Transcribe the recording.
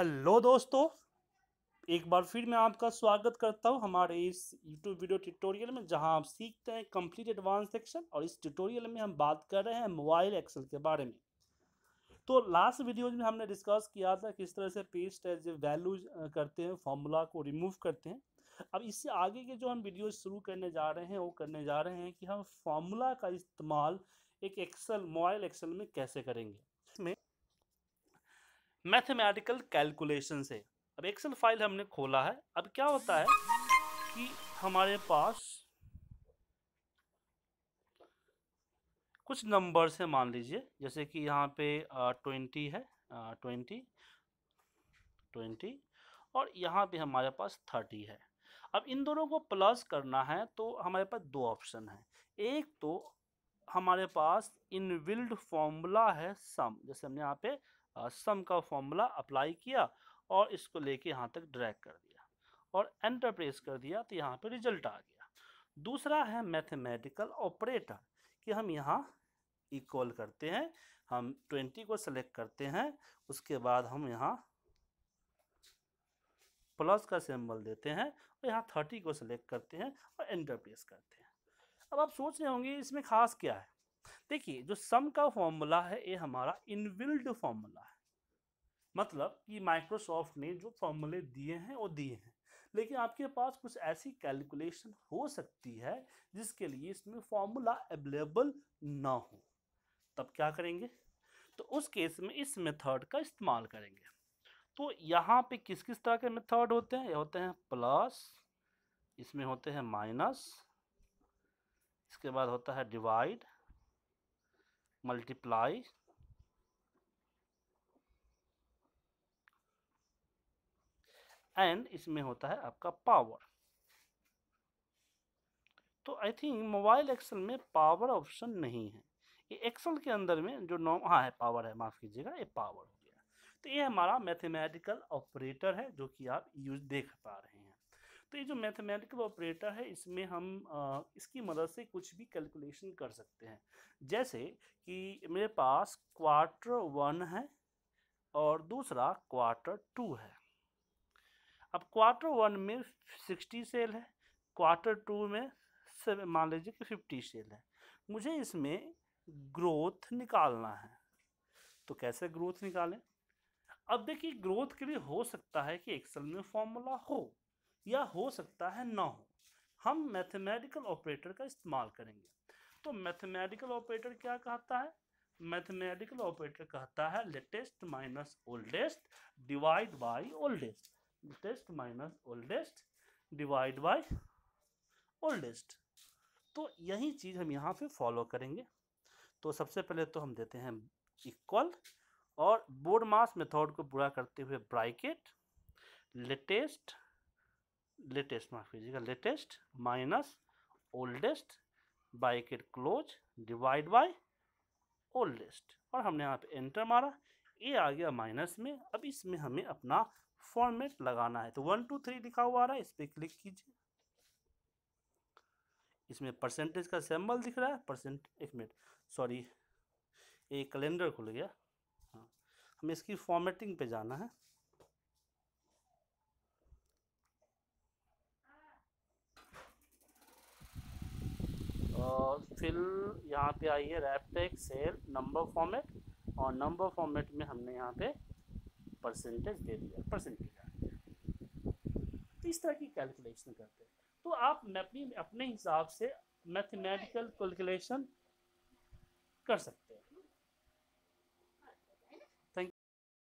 hello दोस्तों एक बार फिर मैं आपका स्वागत करता हूं हमारे इस यूट्यूब वीडियो ट्यूटोरियल में जहां आप सीखते हैं कंप्लीट एडवांस सेक्शन और इस ट्यूटोरियल में हम बात कर रहे हैं मोबाइल एक्सेल के बारे में तो लास्ट वीडियोज में हमने डिस्कस किया था किस तरह से पेस्ट एज ए वैल्यूज करते हैं फॉर्मूला को रिमूव करते हैं अब इससे आगे के जो हम वीडियो शुरू करने जा रहे हैं वो करने जा रहे हैं कि हम फॉर्मूला का इस्तेमाल एक एक्सेल मोबाइल एक्सेल में कैसे करेंगे इसमें मैथमेटिकल कैलकुलेशन से अब एक्सेल फाइल हमने खोला है अब क्या होता है कि हमारे पास कुछ नंबर से मान लीजिए जैसे कि यहाँ पे ट्वेंटी है ट्वेंटी ट्वेंटी और यहाँ पे हमारे पास थर्टी है अब इन दोनों को प्लस करना है तो हमारे पास दो ऑप्शन है एक तो हमारे पास इनविल्ड फॉर्मूला है सम जैसे हमने यहाँ पे सम का फॉर्मूला अप्लाई किया और इसको लेके यहाँ तक ड्रैग कर दिया और एंटर प्रेस कर दिया तो यहाँ पे रिजल्ट आ गया दूसरा है मैथमेटिकल ऑपरेटर कि हम यहाँ इक्वल करते हैं हम ट्वेंटी को सेलेक्ट करते हैं उसके बाद हम यहाँ प्लस का सिंबल देते हैं और यहाँ थर्टी को सेलेक्ट करते हैं और एंटर प्रेस करते हैं अब आप सोच रहे होंगे इसमें खास क्या है देखिए जो सम का फॉर्मूला है ये हमारा इनबिल्ड फॉर्मूला है मतलब कि माइक्रोसॉफ्ट ने जो फॉर्मूले दिए हैं वो दिए हैं लेकिन आपके पास कुछ ऐसी कैलकुलेशन हो सकती है जिसके लिए इसमें फॉर्मूला अवेलेबल ना हो तब क्या करेंगे तो उस केस में इस मेथड का इस्तेमाल करेंगे तो यहाँ पे किस किस तरह के मेथड होते हैं ये होते हैं प्लस इसमें होते हैं माइनस इसके बाद होता है डिवाइड multiply एंड इसमें होता है आपका पावर तो आई थिंक मोबाइल एक्सल में पावर ऑप्शन नहीं है ये एक्सल के अंदर में जो नॉम हाँ है पावर है माफ़ कीजिएगा ये पावर हो गया तो ये हमारा मैथमेटिकल ऑपरेटर है जो कि आप यूज देख पा रहे हैं तो ये जो मैथमेटिकल ऑपरेटर है इसमें हम आ, इसकी मदद से कुछ भी कैलकुलेशन कर सकते हैं जैसे कि मेरे पास क्वार्टर वन है और दूसरा क्वार्टर टू है अब क्वार्टर वन में सिक्सटी सेल है क्वार्टर टू में मान लीजिए कि फिफ्टी सेल है मुझे इसमें ग्रोथ निकालना है तो कैसे ग्रोथ निकालें अब देखिए ग्रोथ के लिए हो सकता है कि एक्सेल में फॉर्मूला हो या हो सकता है ना हो हम मैथमेटिकल ऑपरेटर का इस्तेमाल करेंगे तो मैथमेटिकल ऑपरेटर क्या कहता है मैथमेटिकल ऑपरेटर कहता है latest minus oldest divide by oldest latest minus oldest divide by oldest तो यही चीज़ हम यहाँ पे फॉलो करेंगे तो सबसे पहले तो हम देते हैं इक्वल और बोर्ड मास मेथड को पूरा करते हुए ब्राइकेट लेटेस्ट लेटेस्ट माफ कीजिएगा latest minus oldest bracket close divide by oldest और हमने यहाँ पे एंटर मारा ए आ गया माइनस में अब इसमें हमें अपना फॉर्मेट लगाना है तो वन टू थ्री लिखा हुआ आ रहा है इस पर क्लिक कीजिए इसमें परसेंटेज का सैम्बल दिख रहा है परसेंट एक मिनट सॉरी ये कैलेंडर खुल गया हाँ हमें इसकी फॉर्मेटिंग पे जाना है फिल यहाँ पे आई है रैपटेक सेल नंबर फॉर्मेट और नंबर फॉर्मेट में हमने यहाँ पे परसेंटेज दे दिया परसेंटेज आ गया तो इस तरह की कैलकुलेशन करते हैं तो आप अपनी अपने हिसाब से मैथमेटिकल कैलकुलेशन कर सकते हैं